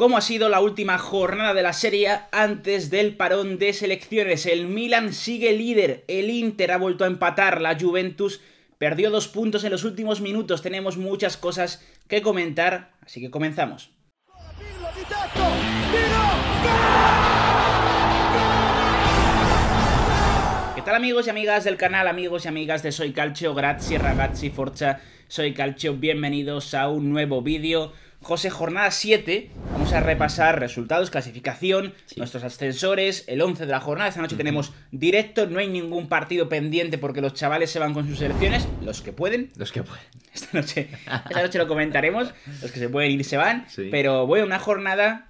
cómo ha sido la última jornada de la serie antes del parón de selecciones. El Milan sigue líder, el Inter ha vuelto a empatar, la Juventus perdió dos puntos en los últimos minutos. Tenemos muchas cosas que comentar, así que comenzamos. ¿Qué tal amigos y amigas del canal, amigos y amigas de Soy Calcio? Grazie ragazzi, forza, Soy Calcio, bienvenidos a un nuevo vídeo José, jornada 7. Vamos a repasar resultados, clasificación, nuestros ascensores, el 11 de la jornada. Esta noche tenemos directo, no hay ningún partido pendiente porque los chavales se van con sus elecciones, los que pueden. Los que pueden. Esta noche, esta noche lo comentaremos, los que se pueden ir se van. Pero voy a una jornada,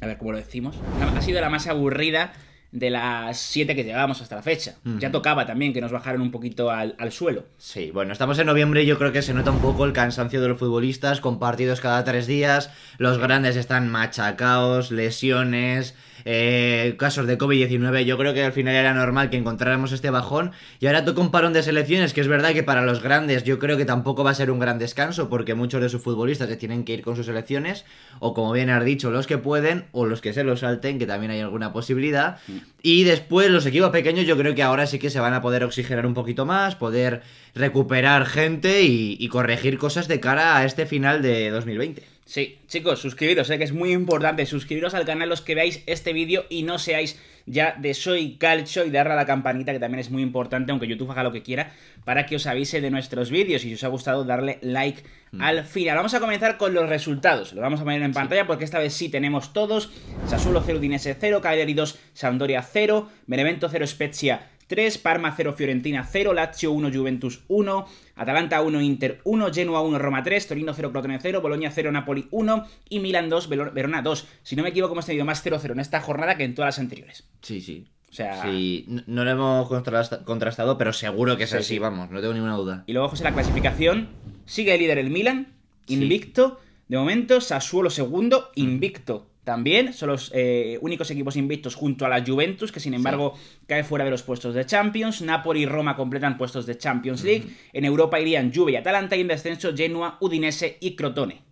a ver cómo lo decimos, ha sido la más aburrida de las 7 que llevábamos hasta la fecha. Ya tocaba también que nos bajaran un poquito al, al, suelo. Sí, bueno, estamos en noviembre y yo creo que se nota un poco el cansancio de los futbolistas con partidos cada tres días, los grandes están machacados, lesiones, eh, casos de COVID-19, yo creo que al final era normal que encontráramos este bajón. Y ahora toca un parón de selecciones, que es verdad que para los grandes yo creo que tampoco va a ser un gran descanso, porque muchos de sus futbolistas se tienen que ir con sus selecciones, o como bien has dicho, los que pueden, o los que se los salten, que también hay alguna posibilidad. Y después los equipos pequeños yo creo que ahora sí que se van a poder oxigenar un poquito más, poder recuperar gente y, y corregir cosas de cara a este final de 2020. Sí, chicos, suscribiros, sé que es muy importante. Suscribiros al canal los que veáis este vídeo y no seáis ya de Soy Calcio y darle a la campanita, que también es muy importante, aunque YouTube haga lo que quiera, para que os avise de nuestros vídeos. Y si os ha gustado, darle like mm. al final. Vamos a comenzar con los resultados. Lo vamos a poner en pantalla porque esta vez sí tenemos todos. Sassuolo 0, Udinese 0, Cagliari 2, Sampdoria 0, Benevento 0, Spezia 3, Parma 0, Fiorentina 0, Lazio 1, Juventus 1... Atalanta 1, Inter 1, Genoa 1, Roma 3, Torino 0, Crotone 0, Bolonia 0, Napoli 1 y Milan 2, Verona 2. Si no me equivoco, hemos tenido más 0-0 en esta jornada que en todas las anteriores. Sí, sí. O sea... Sí, no lo hemos contrastado, pero seguro que es así, vamos, no tengo ninguna duda. Y luego, José, la clasificación. Sigue el líder el Milan, invicto. De momento, Sassuolo segundo, invicto también. Son los eh, únicos equipos invictos junto a la Juventus, que sin embargo cae fuera de los puestos de Champions. Napoli y Roma completan puestos de Champions League. En Europa irían Juve y Atalanta y en descenso Genoa, Udinese y Crotone.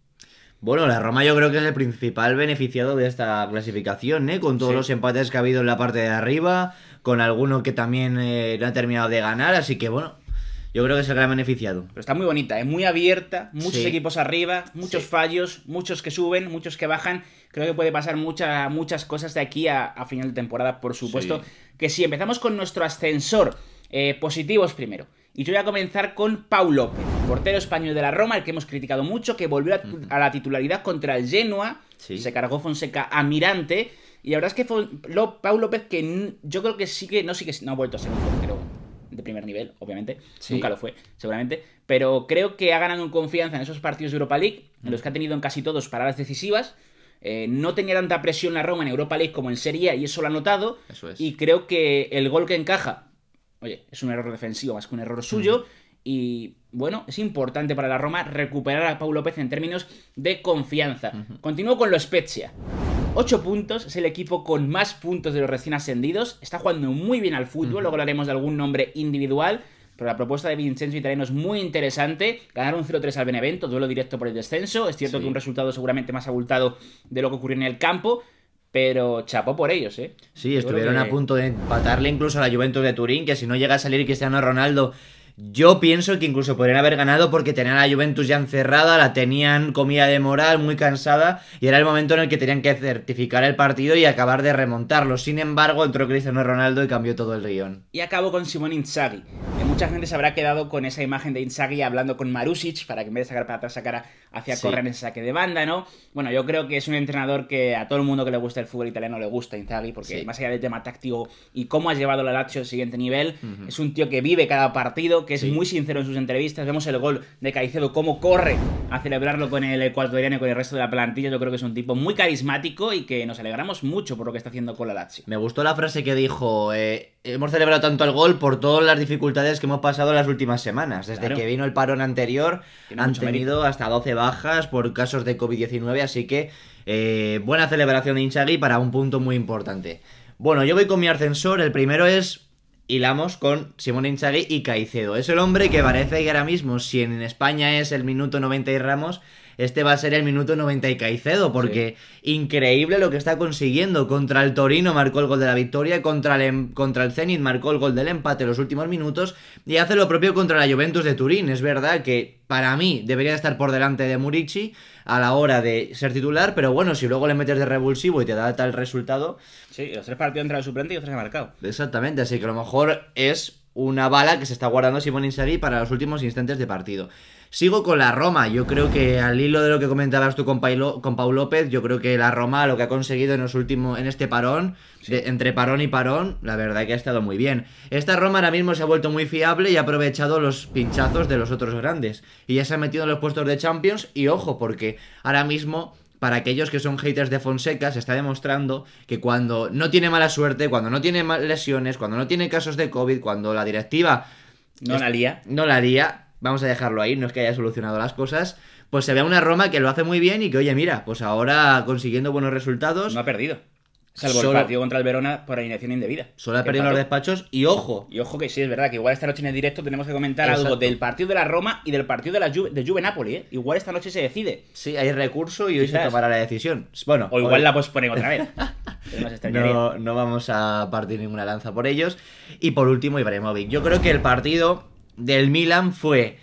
Bueno, la Roma yo creo que es el principal beneficiado de esta clasificación, ¿eh? Con todos los empates que ha habido en la parte de arriba, con alguno que también eh, no ha terminado de ganar, así que bueno, yo creo que se el beneficiado. Pero está muy bonita, es ¿eh? muy abierta, muchos equipos arriba, muchos fallos, muchos que suben, muchos que bajan. Creo que puede pasar muchas cosas de aquí a, final de temporada, por supuesto. Que si empezamos con nuestro ascensor, eh, positivos primero. Y yo voy a comenzar con Paulo, López, portero español de la Roma, el que hemos criticado mucho, que volvió a, la titularidad contra el Genoa. Se cargó Fonseca a Mirante. Y la verdad es que fue López, que yo creo que sí que no, sí que no ha vuelto a ser un de primer nivel, obviamente. Nunca lo fue, seguramente. Pero creo que ha ganado confianza en esos partidos de Europa League, en los que ha tenido en casi todos paradas decisivas. Eh, no tenía tanta presión la Roma en Europa League como en Serie A y eso lo ha notado. Y creo que el gol que encaja, oye, es un error defensivo más que un error suyo. Mm. Y bueno, es importante para la Roma recuperar a Paulo López en términos de confianza. Continúo con lo Spezia. 8 puntos, es el equipo con más puntos de los recién ascendidos, está jugando muy bien al fútbol, luego hablaremos de algún nombre individual, pero la propuesta de Vincenzo Italiano es muy interesante. Ganaron 0-3 al Benevento, duelo directo por el descenso. Es cierto que un resultado seguramente más abultado de lo que ocurrió en el campo. Pero chapó por ellos, ¿eh? Sí, estuvieron a punto de empatarle incluso a la Juventus de Turín, que si no llega a salir Cristiano Ronaldo yo pienso que incluso podrían haber ganado porque tenían a la Juventus ya encerrada, la tenían comida de moral, muy cansada, y era el momento en el que tenían que certificar el partido y acabar de remontarlo. Sin embargo, entró Cristiano Ronaldo y cambió todo el guión. Y acabó con Simón Inzaghi mucha gente se habrá quedado con esa imagen de Inzaghi hablando con Marusic para que en vez de sacar para atrás sacara hacia correr en ese saque de banda, ¿no? Bueno, yo creo que es un entrenador que a todo el mundo que le gusta el fútbol italiano le gusta Inzaghi porque más allá del tema táctico y cómo ha llevado la Lazio al siguiente nivel, es un tío que vive cada partido, que es muy sincero en sus entrevistas. Vemos el gol de Caicedo cómo corre a celebrarlo con el ecuatoriano y con el resto de la plantilla. Yo creo que es un tipo muy carismático y que nos alegramos mucho por lo que está haciendo con la Lazio. Me gustó la frase que dijo eh, hemos celebrado tanto el gol por todas las dificultades que hemos pasado las últimas semanas. Desde que vino el parón anterior, han tenido hasta 12 bajas por casos de COVID-19, así que eh, buena celebración de Inchagui para un punto muy importante. Bueno, yo voy con mi ascensor. El primero es hilamos con Simón Inchagui y Caicedo. Es el hombre que parece que ahora mismo, si en España es el minuto 90 y Ramos, este va a ser el minuto 90 y Caicedo, porque increíble lo que está consiguiendo. Contra el Torino marcó el gol de la victoria, contra el, em, contra el Zenit marcó el gol del empate en los últimos minutos y hace lo propio contra la Juventus de Turín. Es verdad que para mí debería estar por delante de Murici a la hora de ser titular, pero bueno, si luego le metes de revulsivo y te da tal resultado... Sí, los tres partidos entre el suplente y los tres ha marcado. Exactamente, así que a lo mejor es una bala que se está guardando Simón Inzaghi para los últimos instantes de partido. Sigo con la Roma. Yo creo que al hilo de lo que comentabas tú con, Pau López, yo creo que la Roma lo que ha conseguido en los últimos, en este parón, entre parón y parón, la verdad que ha estado muy bien. Esta Roma ahora mismo se ha vuelto muy fiable y ha aprovechado los pinchazos de los otros grandes. Y ya se ha metido en los puestos de Champions y ojo, porque ahora mismo para aquellos que son haters de Fonseca, se está demostrando que cuando no tiene mala suerte, cuando no tiene lesiones, cuando no tiene casos de COVID, cuando la directiva... No la haría No la haría vamos a dejarlo ahí, no es que haya solucionado las cosas, pues se ve a una Roma que lo hace muy bien y que, oye, mira, pues ahora consiguiendo buenos resultados... No ha perdido. Salvo el partido contra el Verona por alineación indebida. Solo ha perdido los despachos y ojo. Y ojo que sí, es verdad que igual esta noche en el directo tenemos que comentar algo del partido de la Roma y del partido de la Juve, de Juve Napoli, ¿eh? Igual esta noche se decide. Sí, hay recurso y hoy se tomará la decisión. Bueno. O igual la posponen otra vez. no, no vamos a partir ninguna lanza por ellos. Y por último, Ibrahimovic. Yo creo que el partido del Milan fue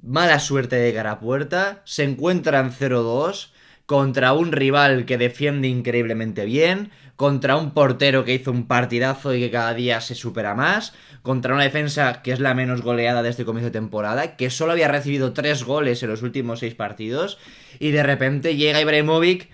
mala suerte de cara a puerta, se encuentran 0-2 contra un rival que defiende increíblemente bien, contra un portero que hizo un partidazo y que cada día se supera más, contra una defensa que es la menos goleada desde este comienzo de temporada, que solo había recibido 3 goles en los últimos 6 partidos, y de repente llega Ibrahimovic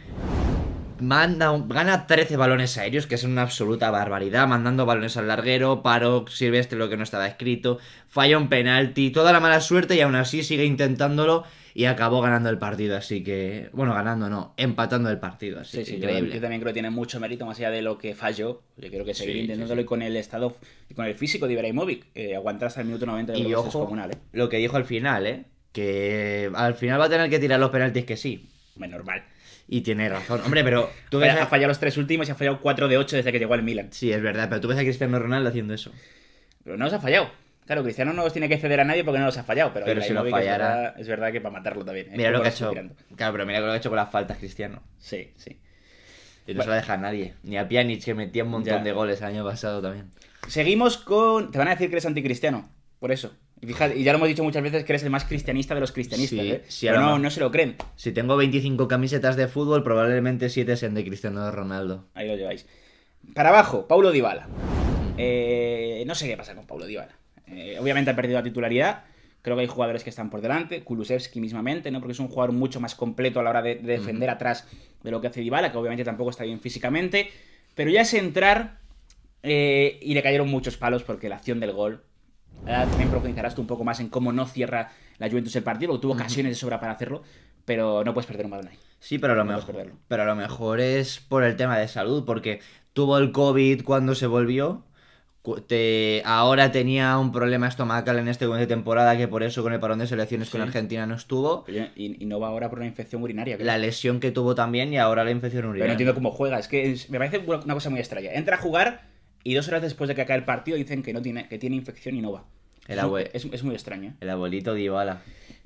Manda gana 13 balones aéreos, que es una absoluta barbaridad, mandando balones al larguero, paro sirve este lo que no estaba escrito, falla un penalti, toda la mala suerte y aún así sigue intentándolo y acabó ganando el partido, así que, bueno, ganando no, empatando el partido, así sí, increíble. Yo, también creo que tiene mucho mérito más allá de lo que falló, yo creo que seguir intentándolo y con el estado, con el físico de Ibrahimovic, aguantas eh, aguantar hasta el minuto 90 y ojo, eh. lo que dijo al final, ¿eh? que al final va a tener que tirar los penaltis que sí. Bueno, normal. Y tiene razón. Hombre, pero tú ves. Ha fallado los tres últimos y ha fallado cuatro de ocho desde que llegó al Milan. Sí, es verdad, pero tú ves a Cristiano Ronaldo haciendo eso. Pero no os ha fallado. Claro, Cristiano no los tiene que ceder a nadie porque no los ha fallado, pero, si fallara... es, verdad, que para matarlo también. ¿eh? Mira lo que ha hecho. Claro, pero mira lo que ha hecho con las faltas, Cristiano. Sí, sí. Y no se la deja a nadie. Ni a Pjanic, que metía un montón de goles el año pasado también. Seguimos con. Te van a decir que eres anticristiano, por eso y ya lo hemos dicho muchas veces que eres el más cristianista de los cristianistas, ¿eh? Pero no, no se lo creen. Si tengo 25 camisetas de fútbol, probablemente 7 sean de Cristiano Ronaldo. Ahí lo lleváis. Para abajo, Paulo Dybala. Eh, no sé qué pasa con Paulo Dybala. Eh, obviamente ha perdido la titularidad. Creo que hay jugadores que están por delante, Kulusevski mismamente, ¿no? Porque es un jugador mucho más completo a la hora de, defender atrás de lo que hace Dybala, que obviamente tampoco está bien físicamente. Pero ya es entrar y le cayeron muchos palos porque la acción del gol Ahora también profundizarás tú un poco más en cómo no cierra la Juventus el partido, porque tuvo ocasiones de sobra para hacerlo, pero no puedes perder un balón Sí, pero a lo, mejor, pero a lo mejor es por el tema de salud, porque tuvo el COVID cuando se volvió. ahora tenía un problema estomacal en este momento de temporada que por eso con el parón de selecciones con Argentina no estuvo. Y, no va ahora por una infección urinaria. La lesión que tuvo también y ahora la infección urinaria. Pero no entiendo cómo juega, es que me parece una cosa muy extraña. Entra a jugar y dos horas después de que acabe el partido dicen que no tiene, que tiene infección y no va. El es, muy extraño. El abuelito Dybala.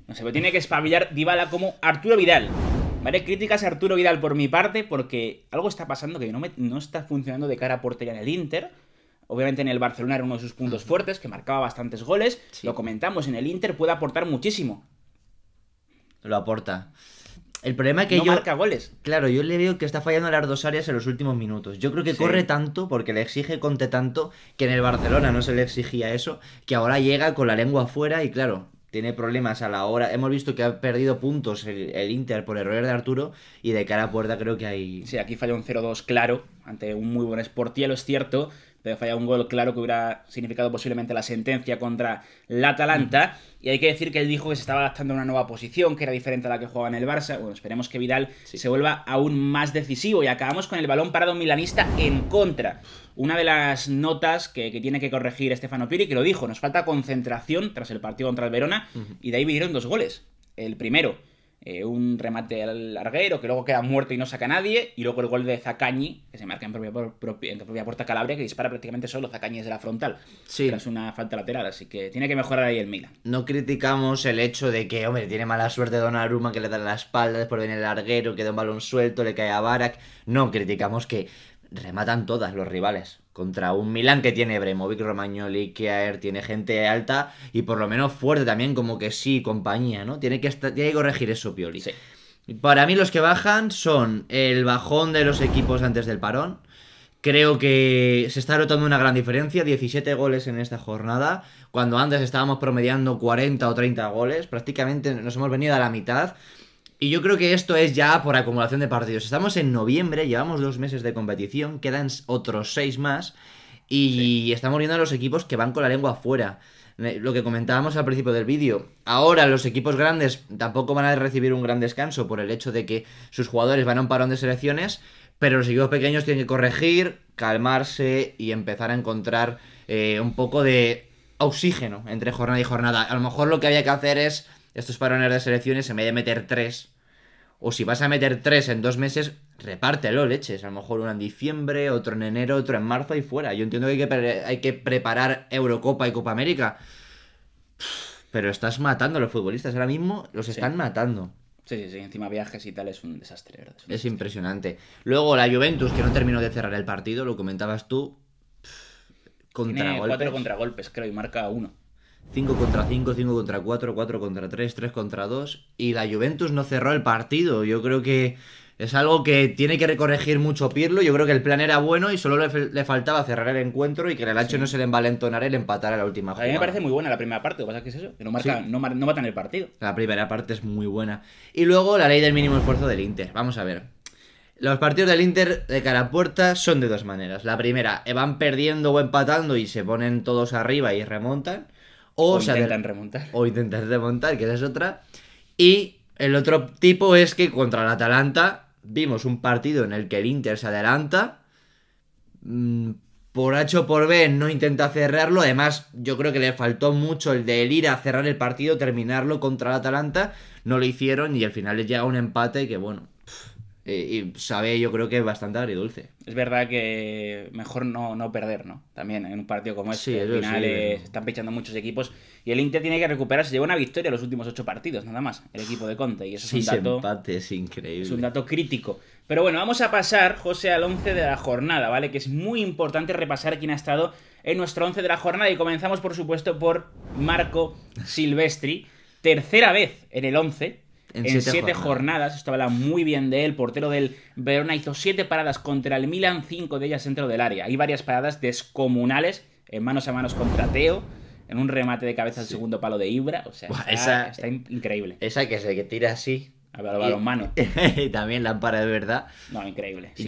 No sé, pero tiene que espabilar Dybala como Arturo Vidal. ¿Vale? Críticas a Arturo Vidal por mi parte porque algo está pasando que no, me, no está funcionando de cara a portería en el Inter. Obviamente en el Barcelona era uno de sus puntos fuertes, que marcaba bastantes goles. Lo comentamos, en el Inter puede aportar muchísimo. Lo aporta. El problema es que yo. marca goles. Claro, yo le veo que está fallando las dos áreas en los últimos minutos. Yo creo que corre tanto, porque le exige Conte tanto, que en el Barcelona no se le exigía eso, que ahora llega con la lengua afuera y claro, tiene problemas a la hora. Hemos visto que ha perdido puntos el, Inter por errores de Arturo y de cara a puerta creo que hay. Sí, aquí falla un 0-2 claro ante un muy buen Sportielo, es cierto, pero falla un gol claro que hubiera significado posiblemente la sentencia contra la Atalanta. Y hay que decir que él dijo que se estaba adaptando a una nueva posición, que era diferente a la que jugaba en el Barça. Bueno, esperemos que Vidal se vuelva aún más decisivo. Y acabamos con el balón parado milanista en contra. Una de las notas que, tiene que corregir Stefano Piri, que lo dijo, nos falta concentración tras el partido contra el Verona, y de ahí vinieron dos goles. El primero eh, un remate al larguero que luego queda muerto y no saca a nadie, y luego el gol de Zacañi, que se marca en propia, propia, puerta Calabria, que dispara prácticamente solo Zacañi desde la frontal, sí. es una falta lateral, así que tiene que mejorar ahí el Milan. No criticamos el hecho de que, hombre, tiene mala suerte Aruma que le da la espalda, después viene el larguero, queda un balón suelto, le cae a Barak, no criticamos que rematan todas los rivales contra un Milan que tiene Bremovic, Romagnoli, queer tiene gente alta y por lo menos fuerte también, como que sí, compañía, ¿no? Tiene que, estar, tiene corregir eso Pioli. Para mí los que bajan son el bajón de los equipos antes del parón. Creo que se está notando una gran diferencia, 17 goles en esta jornada, cuando antes estábamos promediando 40 o 30 goles, prácticamente nos hemos venido a la mitad. Y yo creo que esto es ya por acumulación de partidos. Estamos en noviembre, llevamos dos meses de competición, quedan otros seis más. Y estamos viendo a los equipos que van con la lengua afuera. Lo que comentábamos al principio del vídeo. Ahora los equipos grandes tampoco van a recibir un gran descanso por el hecho de que sus jugadores van a un parón de selecciones. Pero los equipos pequeños tienen que corregir, calmarse y empezar a encontrar eh, un poco de oxígeno entre jornada y jornada. A lo mejor lo que había que hacer es estos parones de selecciones en vez de meter tres. O si vas a meter tres en dos meses, repártelo, leches. A lo mejor uno en diciembre, otro en enero, otro en marzo y fuera. Yo entiendo que hay que, preparar Eurocopa y Copa América. Pero estás matando a los futbolistas. Ahora mismo los están matando. Sí, sí, sí, encima viajes y tal es un desastre, ¿verdad? Es, impresionante. Luego la Juventus, que no terminó de cerrar el partido, lo comentabas tú. Contra cuatro contragolpes, creo, y marca uno. 5 contra 5, 5 contra 4, 4 contra 3, 3 contra 2. Y la Juventus no cerró el partido. Yo creo que es algo que tiene que recorregir mucho Pirlo. Yo creo que el plan era bueno y solo le, faltaba cerrar el encuentro y que el Ancho no se le envalentonara el empatar a la última jugada. A mí me parece muy buena la primera parte. Lo que pasa es que es eso, que no, no, no matan el partido. La primera parte es muy buena. Y luego la ley del mínimo esfuerzo del Inter. Vamos a ver. Los partidos del Inter de cara a puerta son de dos maneras. La primera, van perdiendo o empatando y se ponen todos arriba y remontan o, remontar. O intentar remontar, que esa es otra. Y el otro tipo es que contra el Atalanta vimos un partido en el que el Inter se adelanta. Mm, por H o por B no intenta cerrarlo. Además, yo creo que le faltó mucho el de ir a cerrar el partido, terminarlo contra el Atalanta. No lo hicieron y al final les llega un empate que, bueno, eh, y sabe yo creo que es bastante agridulce. Es verdad que mejor no, no perder, ¿no? También en un partido como este, sí, al final eh, están pechando muchos equipos y el Inter tiene que recuperarse, lleva una victoria en los últimos ocho partidos, nada más, el equipo de Conte y eso sí, es un dato... empate es increíble. Es un dato crítico. Pero bueno, vamos a pasar, José, al once de la jornada, ¿vale? Que es muy importante repasar quién ha estado en nuestro once de la jornada y comenzamos, por supuesto, por Marco Silvestri. Tercera vez en el 11, en, 7 siete, jornadas. estaba esto habla muy bien de él, portero del Verona hizo siete paradas contra el Milan, cinco de ellas dentro del área. Hay varias paradas descomunales, en manos a manos contra Teo, en un remate de cabeza al segundo palo de Ibra, o sea, está, está, increíble. Esa que se que tira así, a balonmano. Y también ampara de verdad. No, increíble. Este.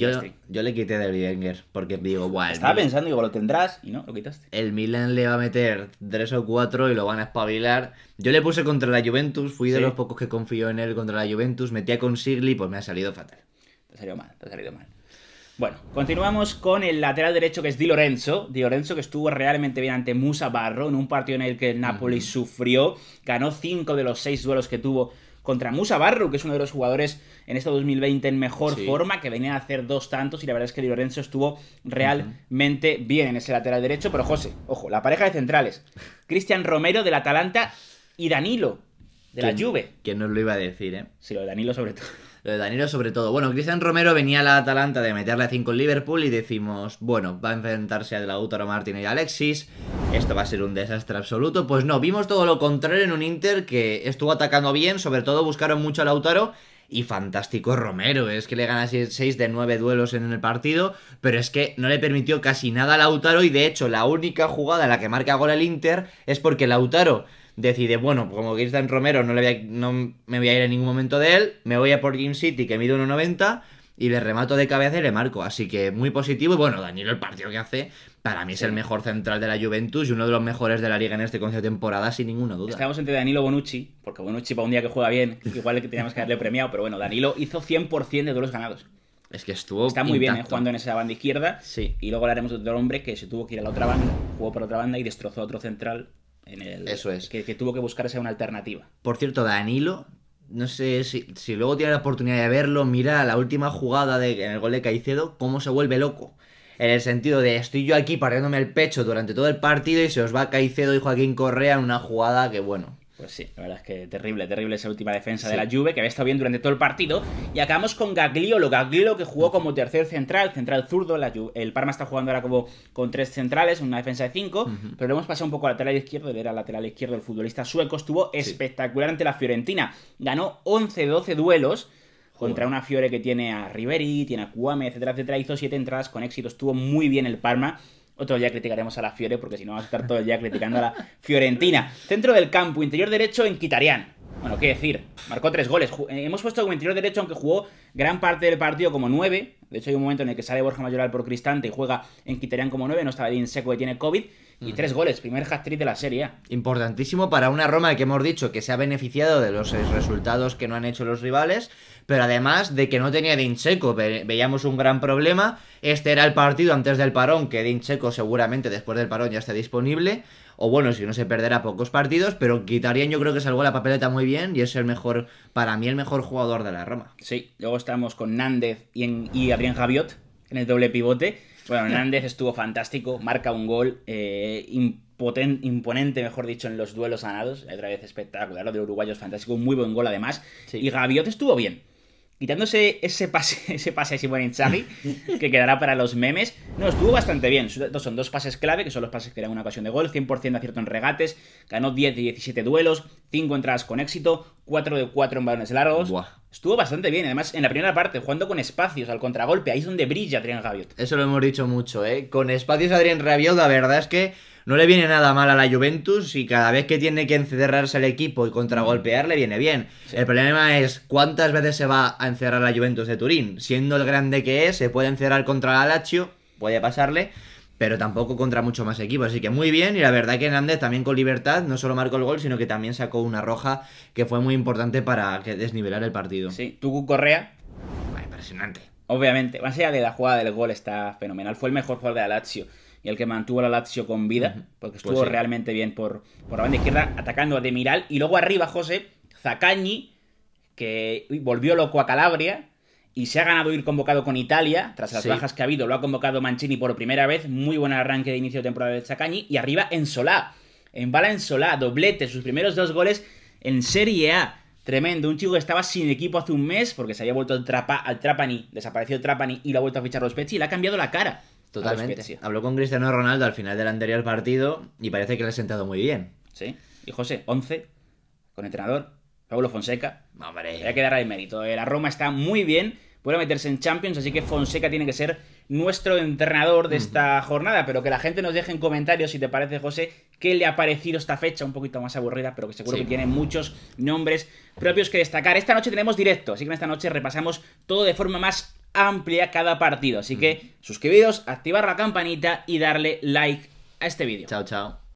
yo, le quité de Wenger porque digo, guau. Estaba pensando, digo, lo tendrás y no, lo quitaste. El Milan le va a meter 3 o 4 y lo van a espabilar. Yo le puse contra la Juventus, fui de los pocos que confió en él contra la Juventus, metía con Sigli, pues me ha salido fatal. ha salido mal, ha salido mal. Bueno, continuamos con el lateral derecho que es Di Lorenzo. Di Lorenzo que estuvo realmente bien ante Musa Barro en un partido en el que el Napoli sufrió, ganó 5 de los 6 duelos que tuvo contra Musa Barro, que es uno de los jugadores en este 2020 en mejor forma, que venía a hacer dos tantos y la verdad es que Lorenzo estuvo realmente bien en ese lateral derecho. Pero José, ojo, la pareja de centrales, Cristian Romero del Atalanta y Danilo de la Juve. Que nos lo iba a decir, ¿eh? Sí, lo de Danilo sobre todo. Lo de Danilo sobre todo. Bueno, Cristian Romero venía a la Atalanta de meterle a 5 en Liverpool y decimos, bueno, va a enfrentarse a Lautaro Martínez y Alexis esto va a ser un desastre absoluto. Pues no, vimos todo lo contrario en un Inter que estuvo atacando bien, sobre todo buscaron mucho a Lautaro y fantástico Romero. Es que le gana 6 de 9 duelos en el partido, pero es que no le permitió casi nada a Lautaro y de hecho la única jugada en la que marca gol el Inter es porque Lautaro decide, bueno, como en Romero no, le no me voy a ir en ningún momento de él, me voy a por Game City que mide 1.90 y le remato de cabeza y le marco. Así que muy positivo. Y bueno, Danilo, el partido que hace para mí es el mejor central de la Juventus y uno de los mejores de la liga en este comienzo de temporada, sin ninguna duda. estamos entre Danilo Bonucci, porque Bonucci para un día que juega bien, igual que teníamos que darle premiado, pero bueno, Danilo hizo 100% de duelos ganados. Es que estuvo. Está muy bien ¿eh? jugando en esa banda izquierda. Sí. Y luego hablaremos de otro hombre que se tuvo que ir a la otra banda, jugó por otra banda y destrozó a otro central. En el, Eso es. Que, tuvo que buscarse una alternativa. Por cierto, Danilo no sé si, luego tiene la oportunidad de verlo, mira la última jugada de, en el gol de Caicedo, cómo se vuelve loco en el sentido de estoy yo aquí parándome el pecho durante todo el partido y se os va Caicedo y Joaquín Correa en una jugada que, bueno, pues sí, la verdad es que terrible, terrible esa última defensa de la Juve, que había estado bien durante todo el partido. Y acabamos con Gagliolo, Gagliolo que jugó como tercer central, central zurdo. La el Parma está jugando ahora como con tres centrales, una defensa de cinco, pero lo hemos pasado un poco al lateral izquierdo, de era lateral izquierdo, el futbolista sueco estuvo espectacular ante la Fiorentina. Ganó 11-12 duelos contra una Fiore que tiene a Riveri, tiene a Cuame, etcétera, etcétera. Hizo siete entradas con éxito, estuvo muy bien el Parma. Otro día criticaremos a la Fiore porque si no vamos a estar todo el día criticando a la Fiorentina. Centro del campo, interior derecho en Quitarián. Bueno, qué decir, marcó tres goles. Eh, hemos puesto como interior derecho, aunque jugó gran parte del partido como nueve. De hecho, hay un momento en el que sale Borja Mayoral por Cristante y juega en Quiterian como nueve. No estaba bien seco que tiene COVID. Y tres goles, primer hat-trick de la Serie Importantísimo para una Roma que hemos dicho que se ha beneficiado de los resultados que no han hecho los rivales, pero además de que no tenía Dincheco, veíamos un gran problema. Este era el partido antes del parón, que Dincheco seguramente después del parón ya está disponible o bueno, si no se perderá pocos partidos, pero quitarían yo creo que salvó la papeleta muy bien y es el mejor, para mí el mejor jugador de la Roma. Sí, luego estamos con Nández y, y Adrián Javiot en el doble pivote. Bueno, Nández estuvo fantástico, marca un gol eh, imponente, mejor dicho, en los duelos sanados. Otra vez espectacular, lo de es fantástico, muy buen gol además. Y Gaviot estuvo bien quitándose ese pase, ese pase a Simone Inzaghi, que quedará para los memes, no, estuvo bastante bien. Son dos pases clave, que son los pases que eran una ocasión de gol, 100% de acierto en regates, ganó 10 17 duelos, 5 entradas con éxito, 4 de 4 en balones largos. Estuvo bastante bien, además en la primera parte, jugando con espacios al contragolpe, ahí es donde brilla Adrián Rabiot. Eso lo hemos dicho mucho, ¿eh? Con espacios Adrián Rabiot, la verdad es que no le viene nada mal a la Juventus y cada vez que tiene que encerrarse el equipo y contragolpear le viene bien. El problema es cuántas veces se va a encerrar la Juventus de Turín. Siendo el grande que es, se puede encerrar contra la Lazio, puede pasarle, pero tampoco contra mucho más equipos. Así que muy bien, y la verdad que Hernández también con libertad, no solo marcó el gol, sino que también sacó una roja que fue muy importante para desnivelar el partido. Sí, Tucu Correa. impresionante. Obviamente, más allá de la jugada del gol, está fenomenal. Fue el mejor jugador de la Lazio y el que mantuvo a la Lazio con vida, porque pues estuvo realmente bien por, por la banda izquierda, atacando a Demiral. Y luego arriba, José, Zacañi, que volvió loco a Calabria y se ha ganado ir convocado con Italia, tras las bajas que ha habido, lo ha convocado Mancini por primera vez, muy buen arranque de inicio de temporada de Chacañi, y arriba en Solá, en bala en Solá, doblete, sus primeros dos goles en Serie A. Tremendo, un chico que estaba sin equipo hace un mes porque se había vuelto al, trapa, al Trapani, Trapani y lo ha vuelto a fichar los y le ha cambiado la cara. Totalmente. Habló con Cristiano Ronaldo al final del anterior partido y parece que le ha sentado muy bien. Sí. Y José, 11 con entrenador, Pablo Fonseca. No, hombre, voy a quedar al mérito. Eh, la Roma está muy bien, puede meterse en Champions, así que Fonseca tiene que ser nuestro entrenador de esta jornada. Pero que la gente nos deje en comentarios, si te parece, José, qué le ha parecido esta fecha, un poquito más aburrida, pero que seguro que tiene muchos nombres propios que destacar. Esta noche tenemos directo, así que en esta noche repasamos todo de forma más amplia cada partido. Así que suscribiros, activar la campanita y darle like a este vídeo. Chao, chao.